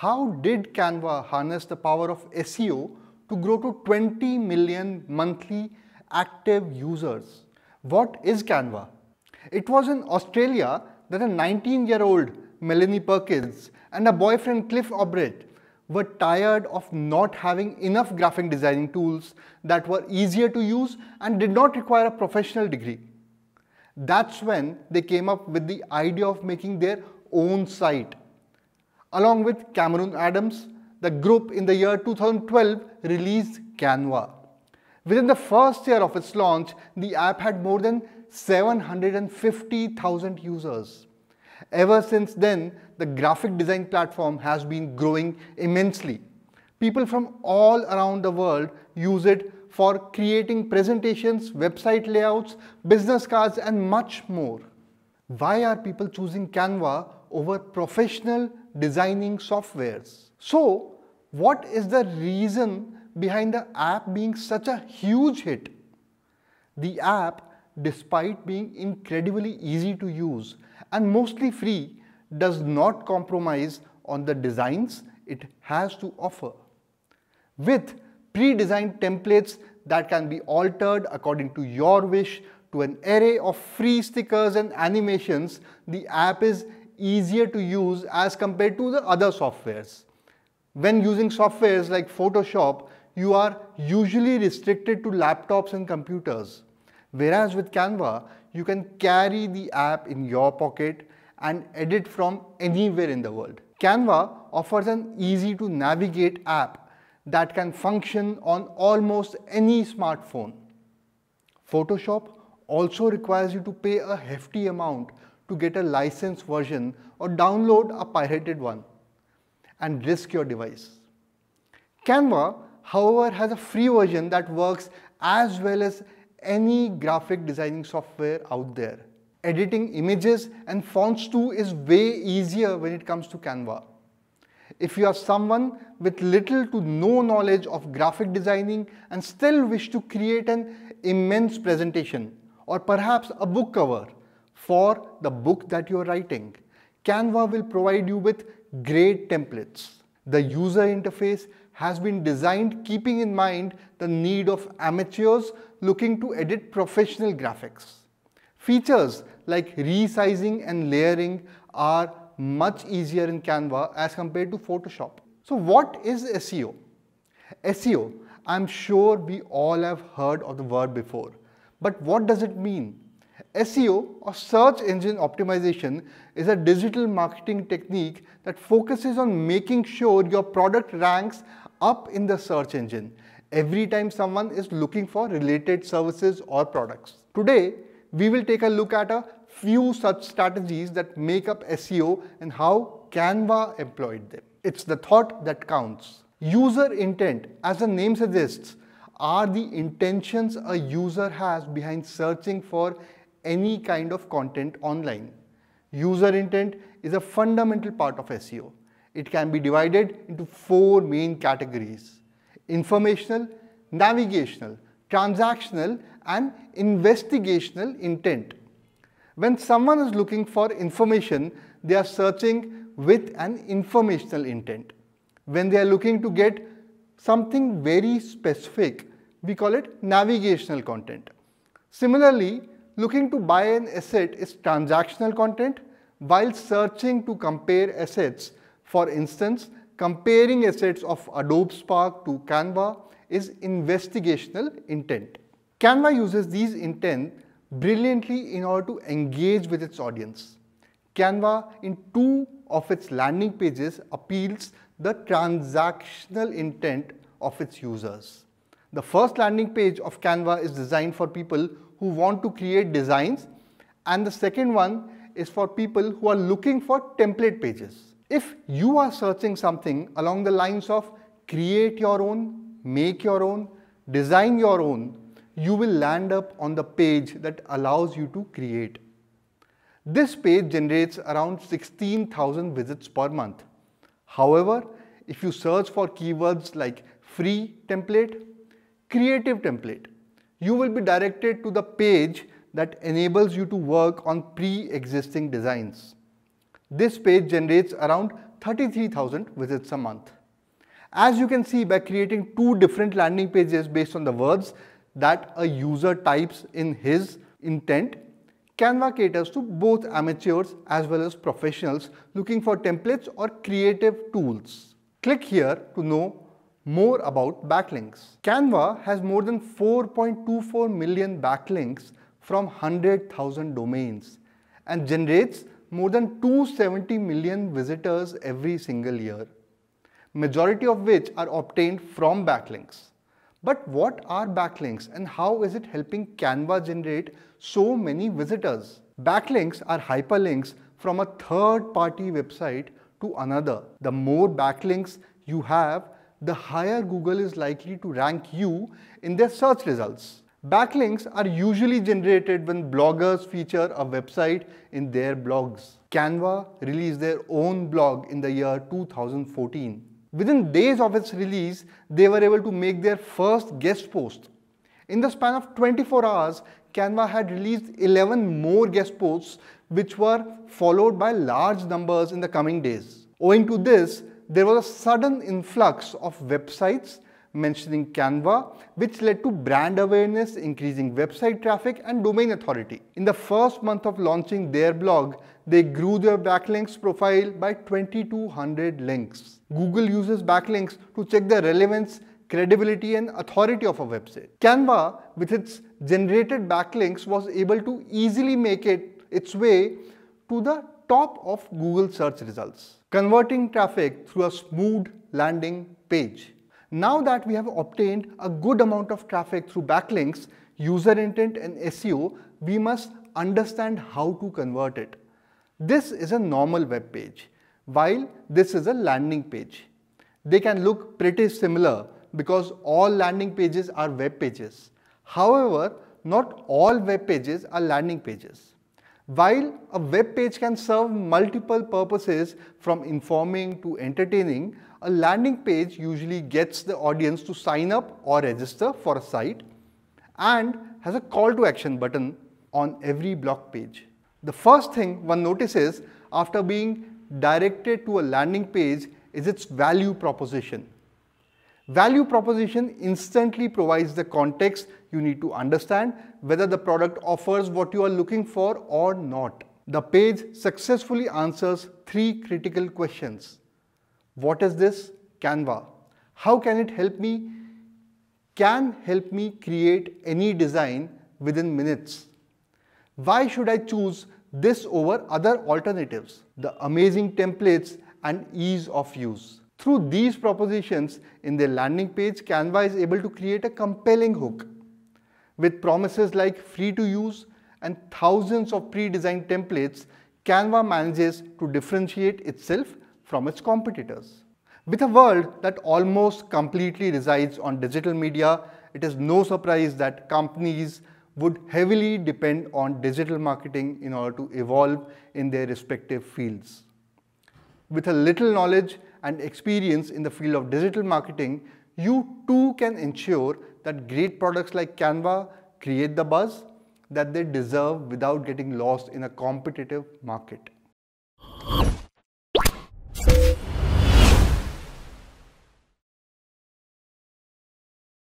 how did Canva harness the power of SEO to grow to 20 million monthly active users? What is Canva? It was in Australia that a 19-year-old Melanie Perkins and a boyfriend Cliff Obrett were tired of not having enough graphic designing tools that were easier to use and did not require a professional degree. That's when they came up with the idea of making their own site Along with Cameron Adams, the group in the year 2012 released Canva. Within the first year of its launch, the app had more than 750,000 users. Ever since then, the graphic design platform has been growing immensely. People from all around the world use it for creating presentations, website layouts, business cards and much more. Why are people choosing Canva over professional designing softwares. So what is the reason behind the app being such a huge hit? The app, despite being incredibly easy to use and mostly free, does not compromise on the designs it has to offer. With pre-designed templates that can be altered according to your wish to an array of free stickers and animations, the app is easier to use as compared to the other softwares. When using softwares like Photoshop, you are usually restricted to laptops and computers. Whereas with Canva, you can carry the app in your pocket and edit from anywhere in the world. Canva offers an easy to navigate app that can function on almost any smartphone. Photoshop also requires you to pay a hefty amount to get a licensed version or download a pirated one and risk your device. Canva, however, has a free version that works as well as any graphic designing software out there. Editing images and fonts too is way easier when it comes to Canva. If you are someone with little to no knowledge of graphic designing and still wish to create an immense presentation or perhaps a book cover, for the book that you're writing. Canva will provide you with great templates. The user interface has been designed keeping in mind the need of amateurs looking to edit professional graphics. Features like resizing and layering are much easier in Canva as compared to Photoshop. So what is SEO? SEO, I'm sure we all have heard of the word before, but what does it mean? SEO or search engine optimization is a digital marketing technique that focuses on making sure your product ranks up in the search engine every time someone is looking for related services or products. Today, we will take a look at a few such strategies that make up SEO and how Canva employed them. It's the thought that counts. User intent, as the name suggests, are the intentions a user has behind searching for any kind of content online. User intent is a fundamental part of SEO. It can be divided into four main categories. Informational, navigational, transactional and investigational intent. When someone is looking for information, they are searching with an informational intent. When they are looking to get something very specific, we call it navigational content. Similarly, looking to buy an asset is transactional content while searching to compare assets. For instance, comparing assets of Adobe Spark to Canva is investigational intent. Canva uses these intent brilliantly in order to engage with its audience. Canva in two of its landing pages appeals the transactional intent of its users. The first landing page of Canva is designed for people who want to create designs and the second one is for people who are looking for template pages. If you are searching something along the lines of create your own, make your own, design your own, you will land up on the page that allows you to create. This page generates around 16,000 visits per month. However, if you search for keywords like free template, creative template, you will be directed to the page that enables you to work on pre-existing designs. This page generates around 33,000 visits a month. As you can see by creating two different landing pages based on the words that a user types in his intent, Canva caters to both amateurs as well as professionals looking for templates or creative tools. Click here to know more about backlinks. Canva has more than 4.24 million backlinks from 100,000 domains and generates more than 270 million visitors every single year, majority of which are obtained from backlinks. But what are backlinks and how is it helping Canva generate so many visitors? Backlinks are hyperlinks from a third party website to another. The more backlinks you have, the higher Google is likely to rank you in their search results. Backlinks are usually generated when bloggers feature a website in their blogs. Canva released their own blog in the year 2014. Within days of its release, they were able to make their first guest post. In the span of 24 hours, Canva had released 11 more guest posts which were followed by large numbers in the coming days. Owing to this, there was a sudden influx of websites mentioning Canva, which led to brand awareness, increasing website traffic and domain authority. In the first month of launching their blog, they grew their backlinks profile by 2200 links. Google uses backlinks to check the relevance, credibility and authority of a website. Canva, with its generated backlinks, was able to easily make it its way to the top of Google search results converting traffic through a smooth landing page. Now that we have obtained a good amount of traffic through backlinks, user intent and SEO, we must understand how to convert it. This is a normal web page, while this is a landing page. They can look pretty similar because all landing pages are web pages. However, not all web pages are landing pages. While a web page can serve multiple purposes from informing to entertaining, a landing page usually gets the audience to sign up or register for a site and has a call to action button on every blog page. The first thing one notices after being directed to a landing page is its value proposition. Value proposition instantly provides the context you need to understand whether the product offers what you are looking for or not. The page successfully answers three critical questions. What is this? Canva. How can it help me? Can help me create any design within minutes. Why should I choose this over other alternatives? The amazing templates and ease of use. Through these propositions in their landing page, Canva is able to create a compelling hook with promises like free to use and thousands of pre-designed templates, Canva manages to differentiate itself from its competitors. With a world that almost completely resides on digital media, it is no surprise that companies would heavily depend on digital marketing in order to evolve in their respective fields. With a little knowledge and experience in the field of digital marketing, you too can ensure that great products like Canva create the buzz that they deserve without getting lost in a competitive market.